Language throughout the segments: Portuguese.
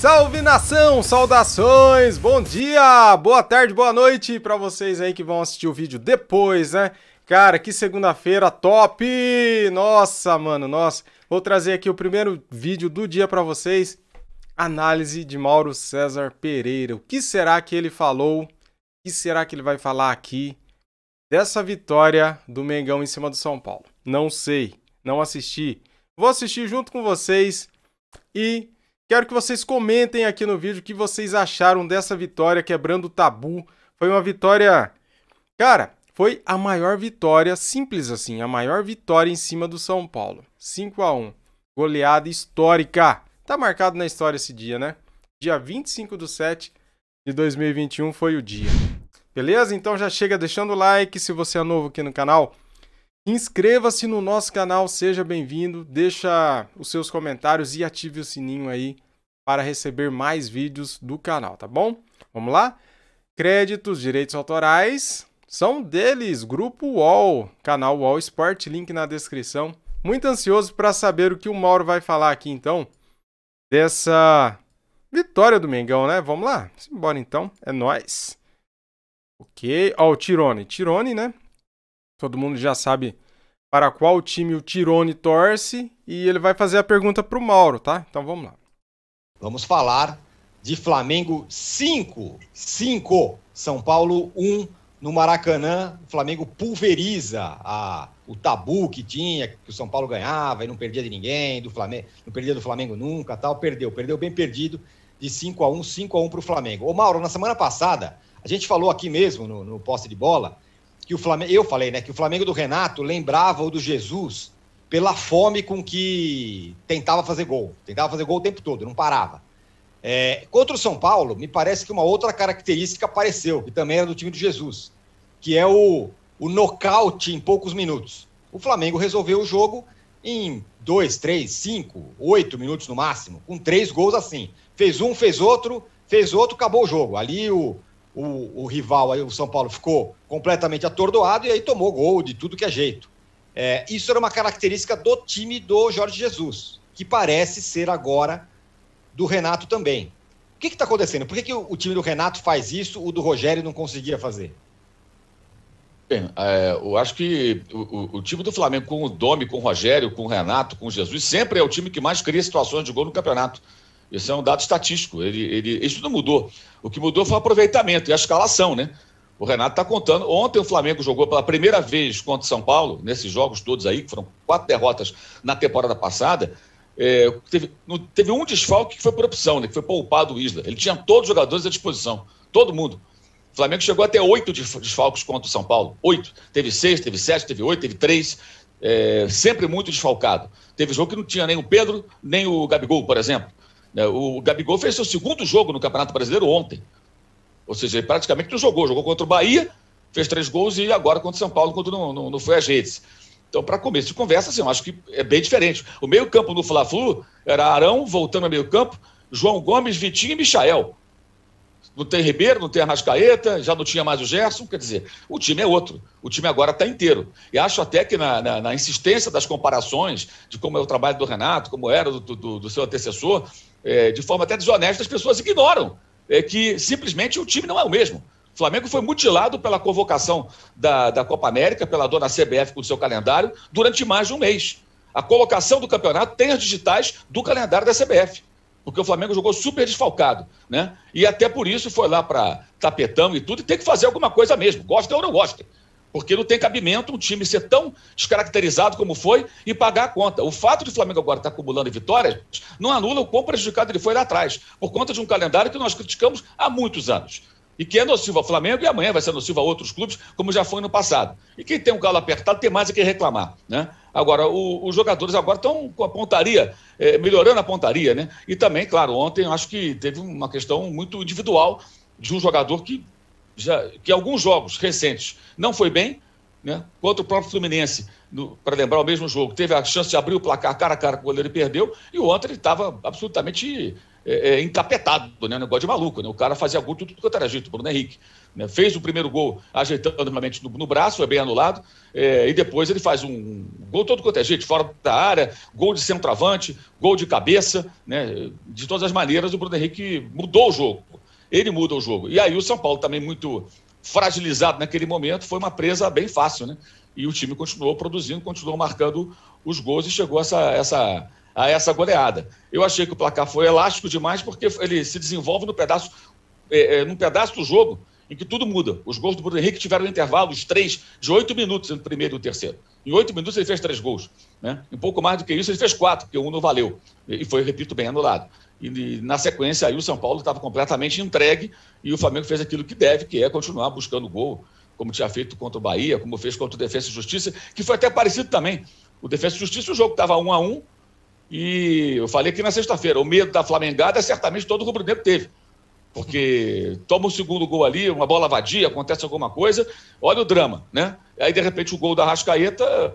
Salve nação, saudações, bom dia, boa tarde, boa noite para vocês aí que vão assistir o vídeo depois, né? Cara, que segunda-feira top! Nossa, mano, nossa. Vou trazer aqui o primeiro vídeo do dia para vocês. Análise de Mauro César Pereira. O que será que ele falou? O que será que ele vai falar aqui dessa vitória do Mengão em cima do São Paulo? Não sei, não assisti. Vou assistir junto com vocês e Quero que vocês comentem aqui no vídeo o que vocês acharam dessa vitória quebrando o tabu. Foi uma vitória. Cara, foi a maior vitória, simples assim, a maior vitória em cima do São Paulo. 5 a 1 Goleada histórica. Tá marcado na história esse dia, né? Dia 25 do 7 de 2021 foi o dia. Beleza? Então já chega deixando o like. Se você é novo aqui no canal, Inscreva-se no nosso canal, seja bem-vindo, deixa os seus comentários e ative o sininho aí para receber mais vídeos do canal, tá bom? Vamos lá? Créditos, direitos autorais são deles, Grupo UOL, canal UOL Sport, link na descrição. Muito ansioso para saber o que o Mauro vai falar aqui então dessa vitória do Mengão, né? Vamos lá? Simbora então, é nós. OK, ó o Tirone, Tirone, né? Todo mundo já sabe para qual time o Tirone torce e ele vai fazer a pergunta para o Mauro, tá? Então vamos lá. Vamos falar de Flamengo 5, 5, São Paulo 1 um, no Maracanã. O Flamengo pulveriza a, o tabu que tinha, que o São Paulo ganhava e não perdia de ninguém, do Flamengo, não perdia do Flamengo nunca, tal, perdeu, perdeu bem perdido de 5 a 1, 5 a 1 para o Flamengo. Ô Mauro, na semana passada, a gente falou aqui mesmo no, no de bola, que o Flamengo, eu falei, né, que o Flamengo do Renato lembrava o do Jesus pela fome com que tentava fazer gol, tentava fazer gol o tempo todo, não parava. É, contra o São Paulo, me parece que uma outra característica apareceu, que também era do time do Jesus, que é o, o nocaute em poucos minutos. O Flamengo resolveu o jogo em dois, três, cinco, oito minutos no máximo, com três gols assim. Fez um, fez outro, fez outro, acabou o jogo. Ali o, o, o rival, aí, o São Paulo, ficou completamente atordoado e aí tomou gol de tudo que é jeito. É, isso era uma característica do time do Jorge Jesus, que parece ser agora do Renato também. O que está acontecendo? Por que, que o, o, time do Renato faz isso, o do Rogério não conseguia fazer? Bem, é, eu acho que o, o, time do Flamengo com o Domi, com o Rogério, com o Renato, com o Jesus, sempre é o time que mais cria situações de gol no campeonato. Isso é um dado estatístico. Ele, ele, isso não mudou. O que mudou foi o aproveitamento e a escalação, né? O Renato está contando. Ontem o Flamengo jogou pela primeira vez contra o São Paulo, nesses jogos todos aí, que foram quatro derrotas na temporada passada. É, teve, teve, um desfalque que foi por opção, né, que foi poupado o Isla. Ele tinha todos os jogadores à disposição, todo mundo. O Flamengo chegou até oito desfalques contra o São Paulo. Oito. Teve seis, teve sete, teve oito, teve três. É, sempre muito desfalcado. Teve jogo que não tinha nem o Pedro, nem o Gabigol, por exemplo. Né, o Gabigol fez seu segundo jogo no Campeonato Brasileiro ontem. Ou seja, ele praticamente não jogou. Jogou contra o Bahia, fez três gols e agora contra o São Paulo, quando não, não, não foi às redes. Então, para começo de conversa, assim, eu acho que é bem diferente. O meio-campo no Fla-Flu era Arão, voltando ao meio-campo, João Gomes, Vitinho e Michael. Não tem Ribeiro, não tem Arrascaeta, já não tinha mais o Gerson. Quer dizer, o time é outro. O time agora está inteiro. E acho até que na, na, na, insistência das comparações, de como é o trabalho do Renato, como era do, do, do seu antecessor, é, de forma até desonesta, as pessoas ignoram é, que simplesmente o time não é o mesmo. O Flamengo foi mutilado pela convocação da, da Copa América, pela dona CBF com o seu calendário, durante mais de um mês. A colocação do campeonato tem as digitais do calendário da CBF, porque o Flamengo jogou super desfalcado, né? E até por isso foi lá para tapetão e tudo, e tem que fazer alguma coisa mesmo, gosta ou não gosta. Porque não tem cabimento um time ser tão descaracterizado como foi e pagar a conta. O fato de o Flamengo agora estar tá acumulando vitórias não anula o quão prejudicado ele foi lá atrás, por conta de um calendário que nós criticamos há muitos anos. E que é nocivo ao Flamengo e amanhã vai ser nocivo a outros clubes, como já foi no passado. E quem tem um galo apertado tem mais a que reclamar. Né? Agora, o, os jogadores agora estão com a pontaria, é, melhorando a pontaria, né? E também, claro, ontem acho que teve uma questão muito individual de um jogador que já, que alguns jogos recentes não foi bem, né? Contra o próprio Fluminense, para lembrar o mesmo jogo, teve a chance de abrir o placar cara a cara com o goleiro e perdeu, e o ontem ele estava absolutamente é, é, encapetado, né? Um negócio de maluco, né? O cara fazia gol tudo quanto era jeito, Bruno Henrique. Né? Fez o primeiro gol ajeitando normalmente no, no braço, é bem anulado, é, e depois ele faz um gol todo quanto é jeito, fora da área, gol de centroavante, gol de cabeça, né? De todas as maneiras, o Bruno Henrique mudou o jogo ele muda o jogo. E aí o São Paulo também muito fragilizado naquele momento, foi uma presa bem fácil, né? E o time continuou produzindo, continuou marcando os gols e chegou a essa, essa, a essa goleada. Eu achei que o placar foi elástico demais porque ele se desenvolve no pedaço, é, é, num pedaço do jogo em que tudo muda. Os gols do Bruno Henrique tiveram intervalos, três, de oito minutos entre o primeiro e o terceiro. Em oito minutos ele fez três gols. Né? Um pouco mais do que isso, ele fez quatro, porque um não valeu. E foi, repito, bem anulado. E na sequência, aí o São Paulo estava completamente entregue e o Flamengo fez aquilo que deve, que é continuar buscando gol, como tinha feito contra o Bahia, como fez contra o Defesa e Justiça, que foi até parecido também. O Defesa e Justiça, o jogo estava um a um, e eu falei que na sexta-feira, o medo da Flamengada, certamente todo o rubro-negro teve. Porque toma o um segundo gol ali, uma bola vadia, acontece alguma coisa, olha o drama, né? Aí, de repente, o gol da Rascaeta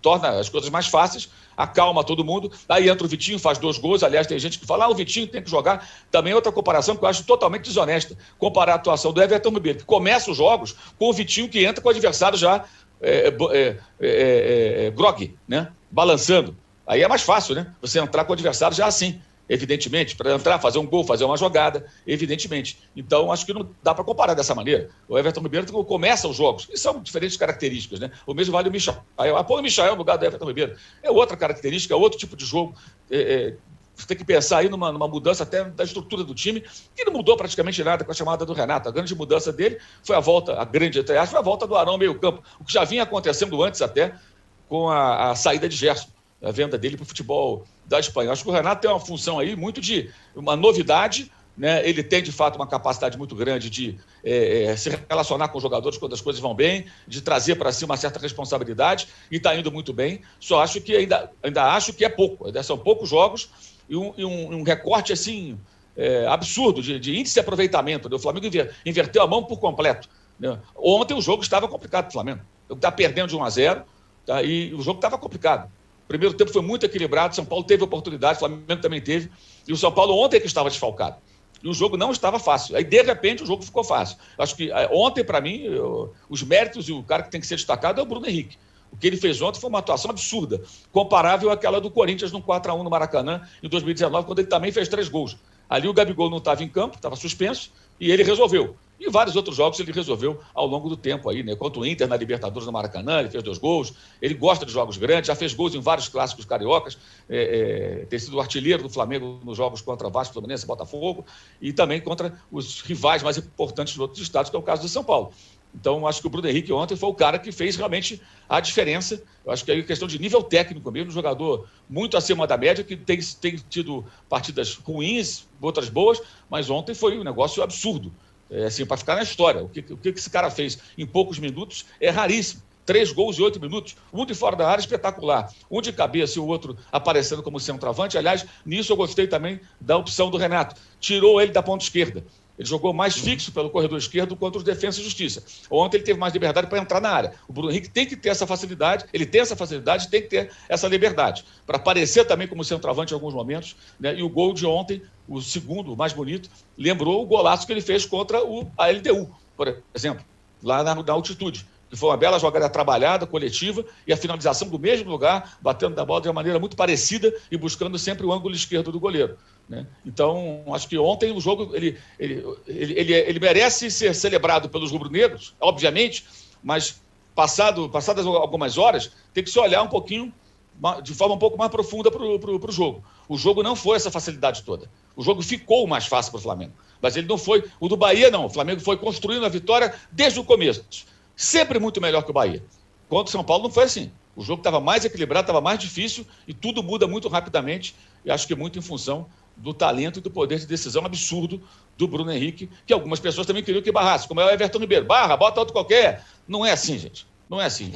torna as coisas mais fáceis, acalma todo mundo. Aí entra o Vitinho, faz dois gols. Aliás, tem gente que fala, ah, o Vitinho tem que jogar. Também outra comparação que eu acho totalmente desonesta, comparar a atuação do Everton Ribeiro, que começa os jogos com o Vitinho que entra com o adversário já é, é, é, é grog, né? Balançando. Aí é mais fácil, né? Você entrar com o adversário já assim evidentemente, para entrar, fazer um gol, fazer uma jogada, evidentemente. Então, acho que não dá para comparar dessa maneira. O Everton Ribeiro começa os jogos, e são diferentes características, né? O mesmo vale o Michel. Ah, o Michel no lugar do Everton Ribeiro. É outra característica, é outro tipo de jogo. É, é, você tem que pensar aí numa, numa mudança até da estrutura do time, que não mudou praticamente nada com a chamada do Renato. A grande mudança dele foi a volta, a grande, entre aspas, foi a volta do Arão meio campo, o que já vinha acontecendo antes até com a, a saída de Gerson a venda dele para o futebol da Espanha. Acho que o Renato tem uma função aí muito de uma novidade. Né? Ele tem, de fato, uma capacidade muito grande de é, é, se relacionar com os jogadores quando as coisas vão bem, de trazer para si uma certa responsabilidade e está indo muito bem. Só acho que ainda, ainda acho que é pouco. Ainda são poucos jogos e um, e um, um recorte assim é, absurdo de, de, índice de aproveitamento. Né? O Flamengo inver, inverteu a mão por completo. Né? Ontem o jogo estava complicado para o Flamengo. Está perdendo de 1 a 0 tá? e o jogo estava complicado primeiro tempo foi muito equilibrado, São Paulo teve oportunidade, Flamengo também teve, e o São Paulo ontem é que estava desfalcado. E o jogo não estava fácil. Aí, de repente, o jogo ficou fácil. Acho que eh, ontem, para mim, eu, os méritos e o cara que tem que ser destacado é o Bruno Henrique. O que ele fez ontem foi uma atuação absurda, comparável àquela do Corinthians no 4 a 1 no Maracanã em 2019, quando ele também fez três gols. Ali o Gabigol não estava em campo, estava suspenso, e ele resolveu. E vários outros jogos ele resolveu ao longo do tempo aí, né? Contra o Inter na Libertadores no Maracanã, ele fez dois gols. Ele gosta de jogos grandes, já fez gols em vários clássicos cariocas, é, é, ter sido artilheiro do Flamengo nos jogos contra Vasco, Fluminense, Botafogo e também contra os rivais mais importantes de outros estados, que é o caso de São Paulo. Então, acho que o Bruno Henrique ontem foi o cara que fez realmente a diferença. Eu acho que é questão de nível técnico mesmo, um jogador muito acima da média, que tem, tem tido partidas ruins, outras boas, mas ontem foi um negócio absurdo é, assim, para ficar na história. O que, o que esse cara fez em poucos minutos é raríssimo. Três gols em oito minutos, um de fora da área espetacular, um de cabeça e o outro aparecendo como centroavante. Aliás, nisso eu gostei também da opção do Renato. Tirou ele da ponta esquerda. Ele jogou mais fixo pelo corredor esquerdo contra os defensas e justiça. Ontem ele teve mais liberdade para entrar na área. O Bruno Henrique tem que ter essa facilidade, ele tem essa facilidade, tem que ter essa liberdade. Para aparecer também como centroavante em alguns momentos, né? E o gol de ontem o segundo, o mais bonito, lembrou o golaço que ele fez contra o, a LDU, por exemplo, lá na, na altitude. Que foi uma bela jogada trabalhada, coletiva, e a finalização do mesmo lugar, batendo da bola de uma maneira muito parecida e buscando sempre o ângulo esquerdo do goleiro. Né? Então, acho que ontem o jogo ele, ele, ele, ele, ele merece ser celebrado pelos rubro-negros, obviamente, mas passado, passadas algumas horas, tem que se olhar um pouquinho de forma um pouco mais profunda para o jogo. O jogo não foi essa facilidade toda. O jogo ficou mais fácil para o Flamengo. Mas ele não foi. O do Bahia, não. O Flamengo foi construindo a vitória desde o começo. Sempre muito melhor que o Bahia. Contra o São Paulo não foi assim. O jogo estava mais equilibrado, estava mais difícil e tudo muda muito rapidamente. E acho que muito em função do talento e do poder de decisão absurdo do Bruno Henrique, que algumas pessoas também queriam que barrasse, como é o Everton Ribeiro. Barra, bota outro qualquer. Não é assim, gente. Não é assim.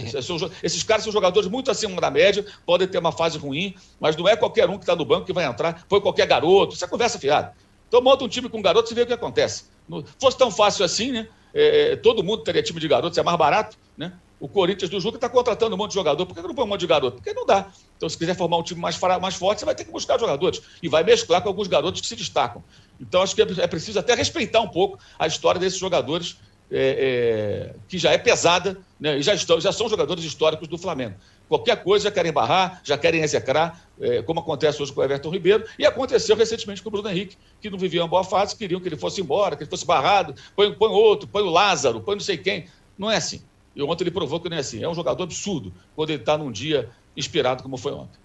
Esses caras são jogadores muito acima da média, podem ter uma fase ruim, mas não é qualquer um que está no banco que vai entrar, foi qualquer garoto. Isso é conversa fiada. Então monta um time com garoto e vê o que acontece. Não fosse tão fácil assim, né? É, é todo mundo teria time de garoto, é mais barato, né? O Corinthians do Juca está contratando um monte de jogador. Por que não põe um monte de garoto? Porque não dá. Então, se quiser formar um time mais, mais forte, você vai ter que buscar jogadores. E vai mesclar com alguns garotos que se destacam. Então, acho que é, é preciso até respeitar um pouco a história desses jogadores é, é, que já é pesada, né? e já, estão, já são jogadores históricos do Flamengo. Qualquer coisa já querem barrar, já querem execrar, é, como acontece hoje com o Everton Ribeiro, e aconteceu recentemente com o Bruno Henrique, que não vivia uma boa fase, queriam que ele fosse embora, que ele fosse barrado, põe, põe outro, põe o Lázaro, põe não sei quem. Não é assim. E ontem ele provou que não é assim. É um jogador absurdo quando ele está num dia inspirado como foi ontem.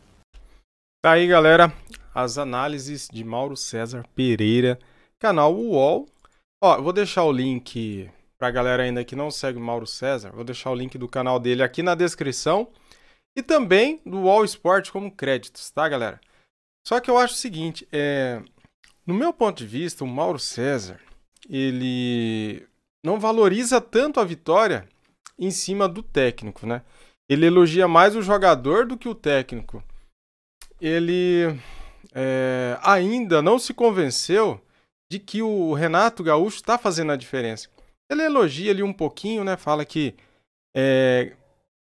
Tá aí, galera, as análises de Mauro César Pereira, canal UOL. Ó, vou deixar o link a galera ainda que não segue o Mauro César, vou deixar o link do canal dele aqui na descrição. E também do All Sport como créditos, tá, galera? Só que eu acho o seguinte, é... no meu ponto de vista, o Mauro César, ele não valoriza tanto a vitória em cima do técnico, né? Ele elogia mais o jogador do que o técnico. Ele é, ainda não se convenceu de que o Renato Gaúcho está fazendo a diferença. Ele elogia ali um pouquinho, né? Fala que é,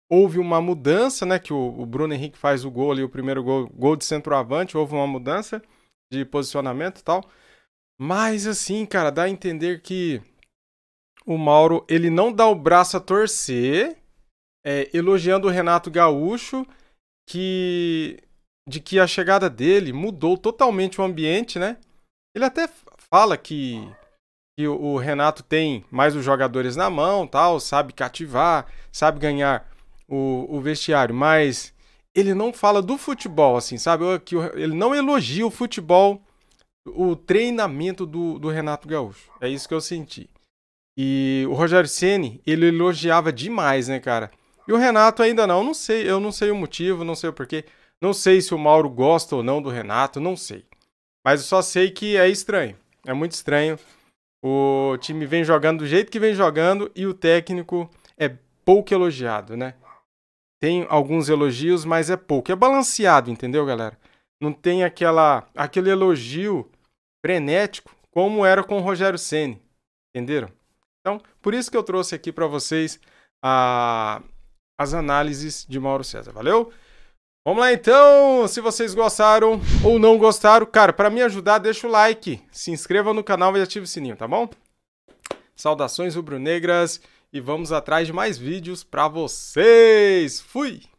houve uma mudança, né? Que o, o, Bruno Henrique faz o gol ali, o primeiro gol, gol de centroavante, houve uma mudança de posicionamento e tal. Mas assim, cara, dá a entender que o Mauro, ele não dá o braço a torcer, é, elogiando o Renato Gaúcho, que de que a chegada dele mudou totalmente o ambiente, né? Ele até fala que que o Renato tem mais os jogadores na mão, tal, sabe cativar, sabe ganhar o, o vestiário, mas ele não fala do futebol, assim, sabe? Que ele não elogia o futebol, o treinamento do, do Renato Gaúcho. É isso que eu senti. E o Rogério Ceni ele elogiava demais, né, cara? E o Renato ainda não, não sei, eu não sei o motivo, não sei o porquê, não sei se o Mauro gosta ou não do Renato, não sei. Mas eu só sei que é estranho, é muito estranho o time vem jogando do jeito que vem jogando e o técnico é pouco elogiado, né? Tem alguns elogios, mas é pouco. É balanceado, entendeu, galera? Não tem aquela aquele elogio frenético como era com o Rogério Ceni, entenderam? Então, por isso que eu trouxe aqui para vocês a, as análises de Mauro César. Valeu? Vamos lá então, se vocês gostaram ou não gostaram, cara, para me ajudar, deixa o like, se inscreva no canal e ative o sininho, tá bom? Saudações rubro-negras e vamos atrás de mais vídeos para vocês. Fui!